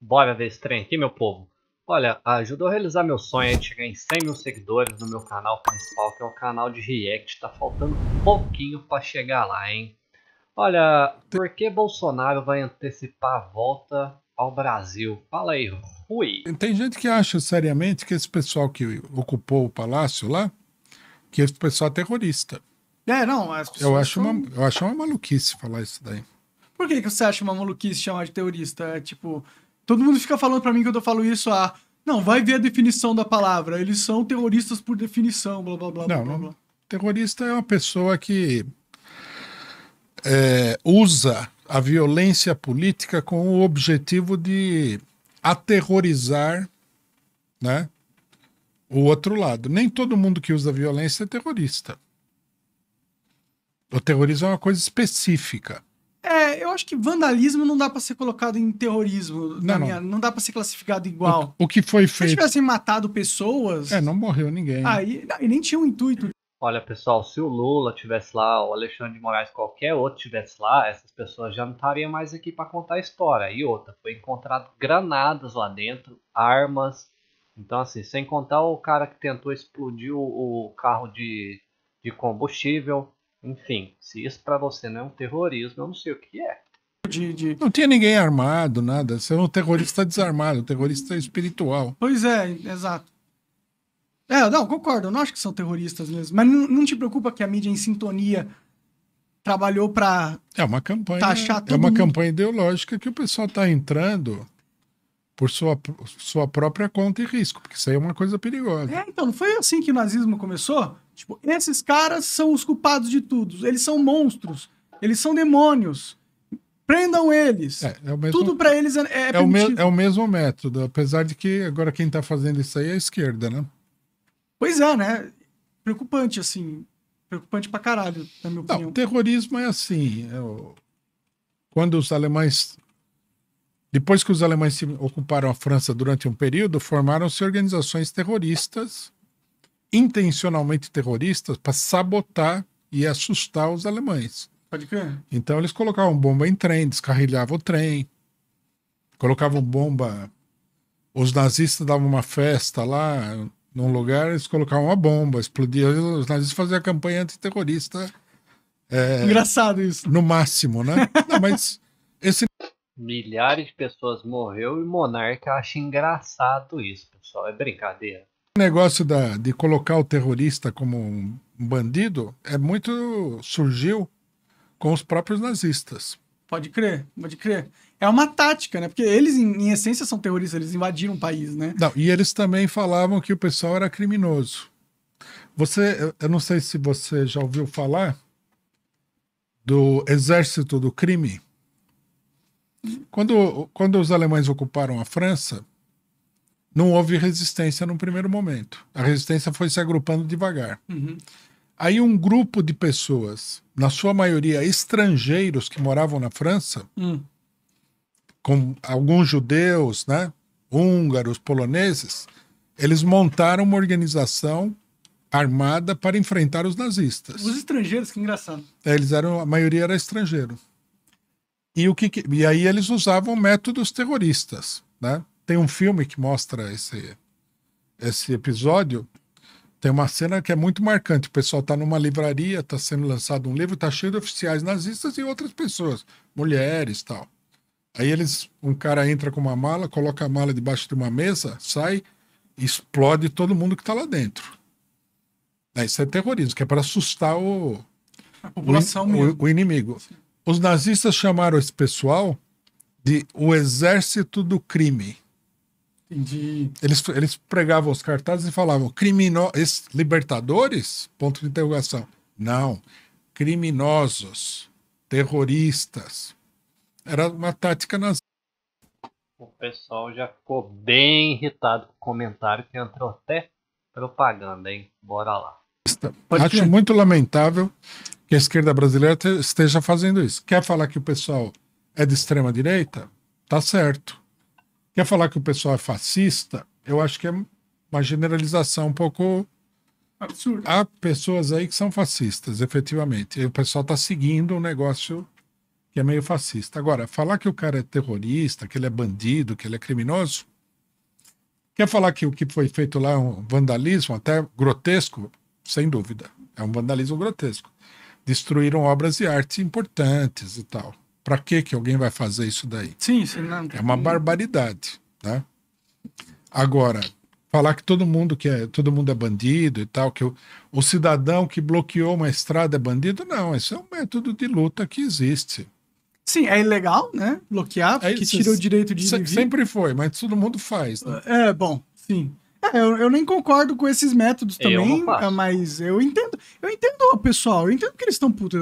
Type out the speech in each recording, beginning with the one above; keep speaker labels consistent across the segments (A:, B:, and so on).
A: Bora ver esse trem aqui, meu povo. Olha, ajudou a realizar meu sonho de chegar em 100 mil seguidores no meu canal principal, que é o canal de React. Tá faltando um pouquinho para chegar lá, hein? Olha, por que Bolsonaro vai antecipar a volta ao Brasil? Fala aí,
B: Rui. Tem gente que acha seriamente que esse pessoal que ocupou o palácio lá, que esse pessoal é terrorista.
A: É, não, as Eu acho,
B: são... uma, eu acho uma maluquice falar isso daí.
C: Por que, que você acha uma maluquice chamar de terrorista? É tipo Todo mundo fica falando para mim quando eu falo isso, ah, não, vai ver a definição da palavra. Eles são terroristas por definição, blá blá blá não, blá, blá. Terrorista é uma pessoa que
B: é, usa a violência política com o objetivo de aterrorizar né, o outro lado. Nem todo mundo que usa violência é terrorista. O terrorismo é uma coisa específica
C: eu acho que vandalismo não dá para ser colocado em terrorismo. Não, minha, não. dá para ser classificado igual. O, o que foi feito. Se tivessem matado pessoas. É, não morreu ninguém. Né? Aí ah, e nem tinha um intuito.
A: Olha, pessoal, se o Lula tivesse lá, o Alexandre de Moraes, qualquer outro tivesse lá, essas pessoas já não estariam mais aqui para contar a história. E outra, foi encontrado granadas lá dentro, armas. Então, assim, sem contar o cara que tentou explodir o, o carro de, de combustível. Enfim, se isso para você não é um terrorismo, eu não sei o que é. De, de...
B: Não tinha ninguém armado, nada. Você é um terrorista desarmado, um terrorista espiritual.
A: Pois é, exato.
C: É, não, concordo. Eu não acho que são terroristas mesmo. Mas não, não te preocupa que a mídia em sintonia trabalhou para. É uma campanha. Taxar todo é uma mundo. campanha ideológica que o pessoal está entrando
B: por sua, sua própria conta e risco, porque isso aí é uma coisa perigosa. É,
C: então, não foi assim que o nazismo começou? Tipo, esses caras são os culpados de tudo. Eles são monstros, eles são demônios. Prendam eles. É, é mesmo, tudo para eles é,
B: é, é o me, é o mesmo método, apesar de que agora quem está fazendo isso aí é a esquerda, né?
C: Pois é, né? Preocupante, assim. Preocupante pra caralho, na minha opinião. Não,
B: terrorismo é assim. Eu... É quando os alemães depois que os alemães ocuparam a França durante um período, formaram-se organizações terroristas, intencionalmente terroristas, para sabotar e assustar os alemães. Pode crer. Então eles colocavam bomba em trem, descarrilhavam o trem, colocavam bomba. Os nazistas davam uma festa lá num lugar, eles colocavam uma bomba, explodiam. Os nazistas faziam a campanha antiterrorista. É, Engraçado isso. No máximo, né? Não, mas
A: milhares de pessoas morreu e Monarca acha engraçado isso, pessoal. É brincadeira.
B: O negócio da, de colocar o terrorista como um bandido é muito. surgiu
C: com os próprios nazistas. Pode crer, pode crer. É uma tática, né? Porque eles, em, em essência, são terroristas, eles invadiram o país, né? Não, e eles também falavam que o pessoal era
B: criminoso. Você, eu não sei se você já ouviu falar do Exército do Crime. Quando, quando os alemães ocuparam a França, não houve resistência no primeiro momento. A resistência foi se agrupando devagar. Uhum. Aí um grupo de pessoas, na sua maioria estrangeiros que moravam na França, uhum. com alguns judeus, né, húngaros, poloneses, eles montaram uma organização armada para enfrentar os nazistas.
C: Os estrangeiros, que engraçado.
B: Eles eram, a maioria era estrangeiro. E, o que, que e aí eles usavam métodos terroristas. Né? Tem um filme que mostra esse, esse episódio. Tem uma cena que é muito marcante. O pessoal está numa livraria, está sendo lançado um livro, está cheio de oficiais nazistas e outras pessoas, mulheres tal. Aí eles, um cara entra com uma mala, coloca a mala debaixo de uma mesa, sai, explode todo mundo que está lá dentro. É, isso é terrorismo, que é para assustar o, a população o, o, o inimigo. Sim. Os nazistas chamaram esse pessoal de o exército do crime. Entendi. Eles, eles pregavam os cartazes e falavam criminosos libertadores? Ponto de interrogação. Não. Criminosos, terroristas. Era uma tática nazista.
A: O pessoal já ficou bem irritado com o comentário que entrou até propaganda, hein? Bora lá.
B: Acho muito lamentável que a esquerda brasileira te, esteja fazendo isso. Quer falar que o pessoal é de extrema direita? Tá certo. Quer falar que o pessoal é fascista? Eu acho que é uma generalização um pouco absurda. Há pessoas aí que são fascistas, efetivamente. E o pessoal está seguindo um negócio que é meio fascista. Agora, falar que o cara é terrorista, que ele é bandido, que ele é criminoso, Quer falar que o que foi feito lá é um vandalismo até grotesco? Sem dúvida. É um vandalismo grotesco destruíram obras de arte importantes e tal. Para que que alguém vai fazer isso daí? Sim, sim. Não, é uma barbaridade, né? Agora, falar que todo mundo que é, todo mundo é bandido e tal, que o, o cidadão que bloqueou uma estrada é bandido, não, Isso é um método de luta que existe. Sim, é ilegal, né? Bloquear, é porque é, tira o direito de se, Sempre foi, mas todo mundo faz. Né?
C: É, bom, sim. É, eu, eu, nem concordo com esses métodos também, eu ah, mas eu entendo. Eu entendo, pessoal, eu entendo que eles estão putos.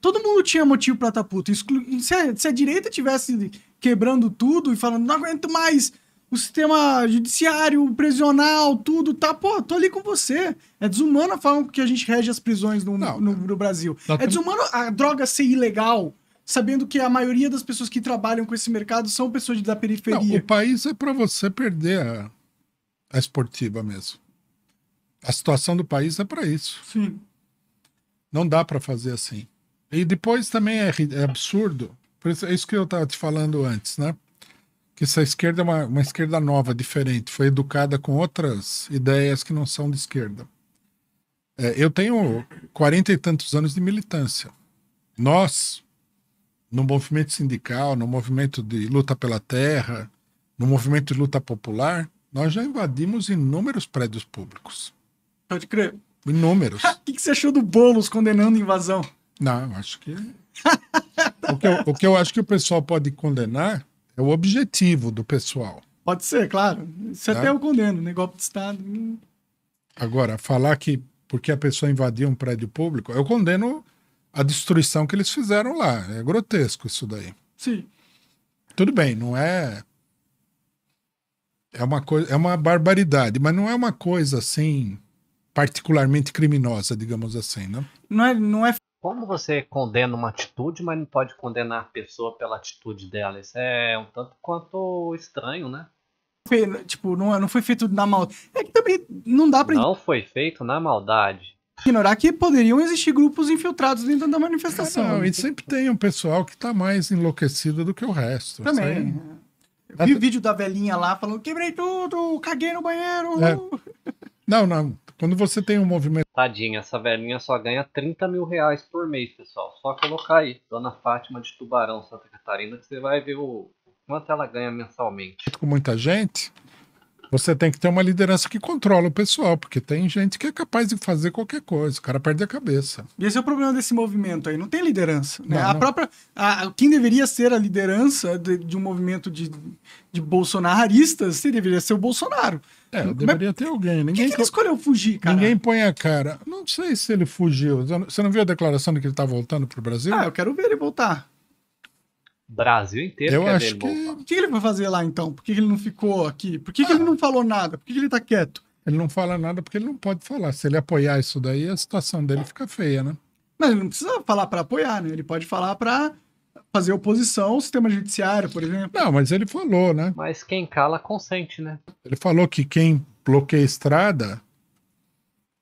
C: Todo mundo tinha motivo pra estar tá puto. Exclu se, a, se a direita tivesse quebrando tudo e falando, não aguento mais o sistema judiciário, prisional, tudo, tá, pô, tô ali com você. É desumano a forma que a gente rege as prisões no, não, no, é. no Brasil. É desumano a droga ser ilegal, sabendo que a maioria das pessoas que trabalham com esse mercado são pessoas da periferia. Não, o país é para você perder a
B: a esportiva mesmo. A situação do país é para isso. Sim. Não dá para fazer assim. E depois também é, é absurdo. Isso, é isso que eu estava te falando antes, né? Que essa esquerda é uma, uma esquerda nova, diferente. Foi educada com outras ideias que não são de esquerda. É, eu tenho quarenta e tantos anos de militância. Nós, no movimento sindical, no movimento de luta pela terra, no movimento de luta popular, nós já invadimos inúmeros prédios públicos. Pode crer. Inúmeros. O
C: que, que, você achou do Boulos condenando invasão?
B: Não, eu acho que. o, que eu, o que eu acho que o pessoal pode condenar é o objetivo do pessoal.
C: Pode ser, claro. Isso até tá? eu condeno, né? Golpe de Estado. Hum.
B: Agora, falar que porque a pessoa invadiu um prédio público, eu condeno a destruição que eles fizeram lá. É grotesco isso daí. Sim. Tudo bem, não é é uma coisa, é uma barbaridade, mas não é uma coisa assim particularmente criminosa, digamos assim, né?
A: Não é, não é como você condena uma atitude, mas não pode condenar a pessoa pela atitude dela. Isso é um tanto quanto estranho, né?
C: Tipo, não, não foi feito na maldade. É que também não dá pra. Não
A: foi feito na maldade.
C: Ignorar que poderiam existir grupos infiltrados dentro da manifestação.
A: Não, e sempre
B: tem um pessoal que tá mais enlouquecido do que o resto. Também. Assim.
C: Eu vi o vídeo da velhinha lá falando: quebrei tudo, caguei no banheiro. É. Não, não. Quando você tem um movimento.
A: Tadinha, essa velhinha só ganha 30 mil reais por mês, pessoal. Só colocar aí, Dona Fátima de Tubarão, Santa Catarina, que você vai ver o quanto ela ganha mensalmente.
B: Com muita gente, você tem que ter uma liderança que controla o pessoal, porque tem gente que é capaz de fazer qualquer coisa, o cara perde a
C: cabeça. E esse é o problema desse movimento aí, não tem liderança. Né? Não, a não. própria. A, quem deveria ser a liderança de, de um movimento de, de bolsonaristas deveria ser o Bolsonaro. É, deveria Mas, ter alguém. Ninguém que, que ele escolheu
B: fugir, cara? Ninguém põe a cara. Não sei se ele fugiu. Você não viu a declaração de que ele está voltando para o
C: Brasil? Ah, eu quero ver ele voltar.
A: Brasil inteiro eu acho que...
C: o que ele vai fazer lá, então? Por que ele não ficou aqui? Por que, ah. que ele não falou nada? Por que ele tá quieto? Ele não fala nada porque ele não pode falar. Se ele apoiar isso daí, a situação dele fica feia, né? Mas ele não precisa falar para apoiar, né? Ele pode falar para fazer oposição ao sistema judiciário, por exemplo. Não, mas ele falou,
A: né? Mas quem cala consente, né?
C: Ele falou que
B: quem bloqueia estrada,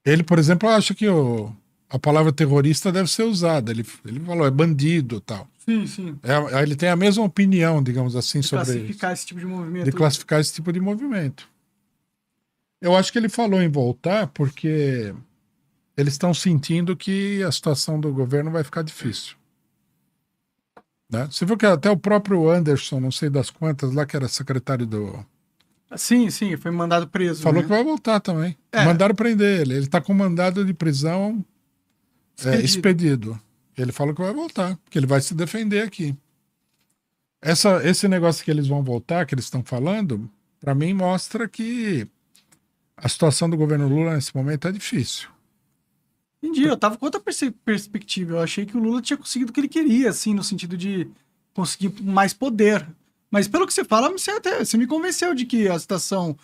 B: ele, por exemplo, acha que o a palavra terrorista deve ser usada. Ele, ele falou, é bandido tal. Sim, sim. É, ele tem a mesma opinião, digamos assim, de sobre. Classificar
C: isso, esse tipo de movimento. De né? classificar
B: esse tipo de movimento. Eu acho que ele falou em voltar porque eles estão sentindo que a situação do governo vai ficar difícil. Né? Você viu que até o próprio Anderson, não sei das quantas, lá que era secretário do.
C: Sim, sim, foi mandado preso. Falou né? que vai voltar também. É. Mandaram
B: prender ele. Ele está com mandado de prisão expedido. É, expedido. Ele falou que vai voltar, que ele vai se defender aqui. Essa, esse negócio que eles vão voltar, que eles estão falando, para mim mostra que a situação do governo Lula nesse
C: momento é difícil. Entendi, eu tava com outra perspectiva. Eu achei que o Lula tinha conseguido o que ele queria, assim, no sentido de conseguir mais poder. Mas pelo que você fala, você, até, você me convenceu de que a situação.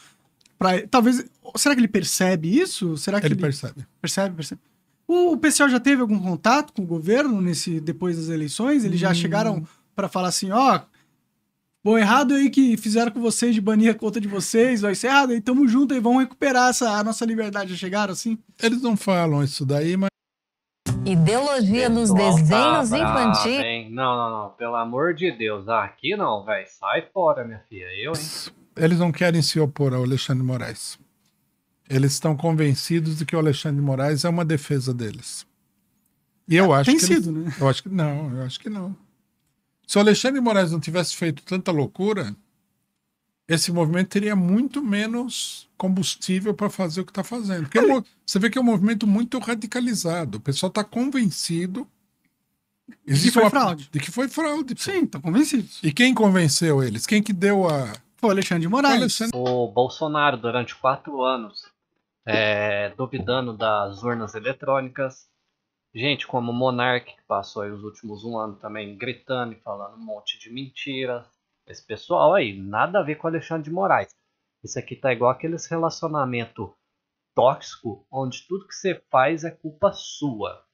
C: Pra, talvez. Será que ele percebe isso? Será que ele, ele percebe. Percebe, percebe. O, o pessoal já teve algum contato com o governo nesse depois das eleições? Eles hum. já chegaram para falar assim, ó, oh, bom errado aí que fizeram com vocês de banir a conta de vocês, vai ser errado, aí tamo junto e vão recuperar essa a nossa liberdade, já chegaram assim? Eles não falam isso daí, mas Ideologia nos tá desenhos
A: tá infantis. Não, não, não. Pelo amor de Deus. aqui não, velho. Sai fora, minha filha. Eu, hein?
B: Eles não querem se opor ao Alexandre Moraes. Eles estão convencidos de que o Alexandre de Moraes é uma defesa deles. E eu ah, acho tem que sido, eles, né? Eu acho que não, eu acho que não. Se o Alexandre de Moraes não tivesse feito tanta loucura, esse movimento teria muito menos combustível para fazer o que está fazendo. Porque é você vê que é um movimento muito radicalizado. O pessoal está convencido Existe de que foi uma... fraude. De que foi fraude. Pô. Sim, estão convencidos. E quem convenceu eles? Quem que deu a.
A: Foi
C: o Alexandre de Moraes.
A: O, Alexandre... o Bolsonaro, durante quatro anos, é, duvidando das urnas eletrônicas, gente como Monark, que passou os últimos um ano também gritando e falando um monte de mentiras. Esse pessoal aí, nada a ver com Alexandre de Moraes. Isso aqui tá igual aqueles relacionamento tóxico onde tudo que você faz é culpa sua.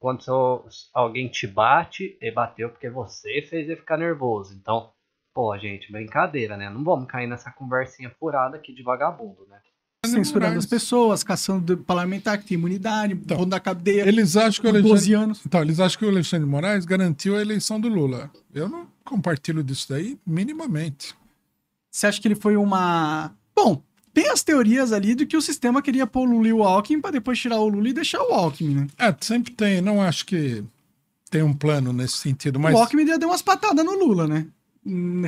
A: Quando seu, alguém te bate, e bateu porque você fez ele ficar nervoso. Então, pô, gente, brincadeira, né? Não vamos cair nessa conversinha furada aqui de vagabundo, né?
C: censurando as é pessoas, caçando parlamentar que tem imunidade, então, pondo na cadeia. Eles acham que o Alexandre, 12 anos. Então, eles acham que o Alexandre de Moraes garantiu a eleição do Lula. Eu não compartilho disso daí minimamente. Você acha que ele foi uma. Bom, tem as teorias ali de que o sistema queria pôr o Lula e o Alckmin para depois tirar o Lula e deixar o Alckmin, né? É, sempre tem. Não acho que tem um plano nesse sentido, mas. O Alckmin já deu umas patadas no Lula, né?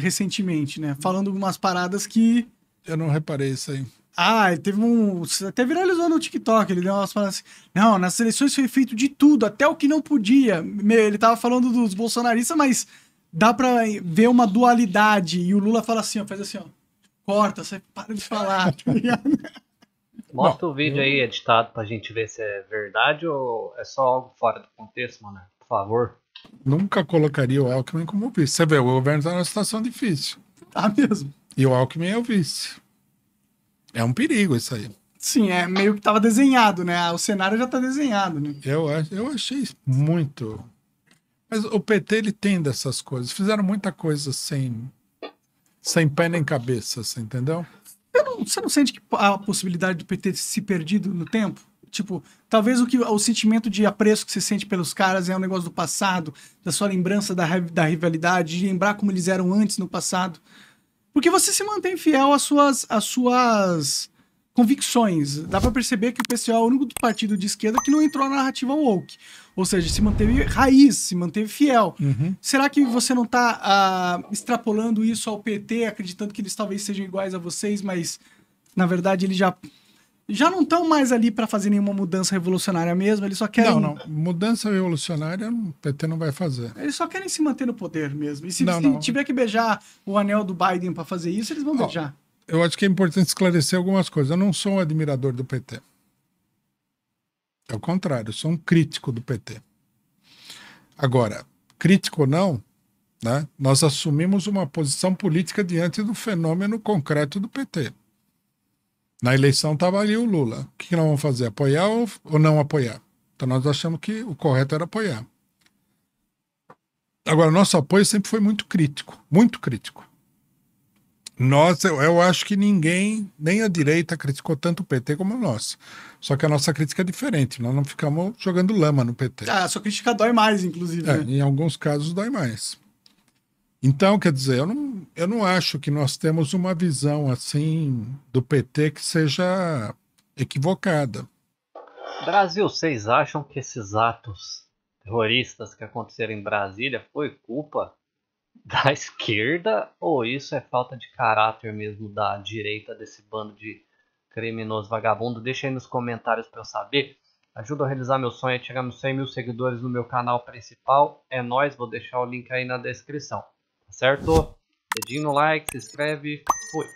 C: Recentemente, né? Falando algumas paradas que. Eu não reparei isso aí. Ah, ele teve um. Até viralizou no TikTok. Ele deu umas palavras assim. Não, nas eleições foi feito de tudo, até o que não podia. Ele tava falando dos bolsonaristas, mas dá pra ver uma dualidade. E o Lula fala assim, ó, faz assim, ó. Corta, você para de falar, tá
A: Mostra Bom, o vídeo eu... aí editado pra gente ver se é verdade ou é só algo fora do contexto, mano. Por favor.
B: Nunca colocaria o Alckmin como vice. Você vê, o governo tá numa situação difícil. Tá mesmo. E o Alckmin é o vice. É um perigo isso aí.
C: Sim, é meio que estava desenhado, né? O cenário já está desenhado, né? Eu, eu achei
B: muito. Mas o PT ele tem dessas coisas. Fizeram muita coisa sem, sem pé
C: nem cabeça, você entendeu? Não, você não sente que a possibilidade do PT se perdido no tempo? Tipo, talvez o que o sentimento de apreço que você sente pelos caras é um negócio do passado, da sua lembrança da, da rivalidade, de lembrar como eles eram antes no passado. Porque você se mantém fiel às suas, às suas convicções. Dá para perceber que o pessoal é o único partido de esquerda que não entrou na narrativa woke. Ou seja, se manteve raiz, se manteve fiel. Uhum. Será que você não está ah, extrapolando isso ao PT, acreditando que eles talvez sejam iguais a vocês, mas na verdade ele já já não estão mais ali para fazer nenhuma mudança revolucionária mesmo, eles só querem. Não, não. Mudança revolucionária o PT não vai fazer. Eles só querem se manter no poder mesmo. E se não, não. tiver que beijar o anel do Biden para fazer isso, eles vão beijar.
B: Eu acho que é importante esclarecer algumas coisas. Eu não sou um admirador do PT. É o contrário, eu sou um crítico do PT. Agora, crítico ou não, né, nós assumimos uma posição política diante do fenômeno concreto do PT. Na eleição estava ali o Lula. O que nós vamos fazer? Apoiar ou, ou não apoiar? Então nós achamos que o correto era apoiar. Agora, nosso apoio sempre foi muito crítico, muito crítico. Nós, eu, eu acho que ninguém, nem a direita, criticou tanto o PT como nós. Só que a nossa crítica é diferente, nós não ficamos jogando lama no PT.
C: Ah, a sua crítica dói mais, inclusive. É,
B: né? Em alguns casos dói mais. Então, quer dizer, eu não, eu não acho que nós temos uma visão assim do PT que seja equivocada.
A: Brasil, vocês acham que esses atos terroristas que aconteceram em Brasília foi culpa da esquerda ou isso é falta de caráter mesmo da direita desse bando de criminoso vagabundo? Deixa aí nos comentários para eu saber. Ajuda a realizar meu sonho de é chegar nos 100 mil seguidores no meu canal principal. É nós, vou deixar o link aí na descrição. Tá certo? pedindo like, se inscreve, fui!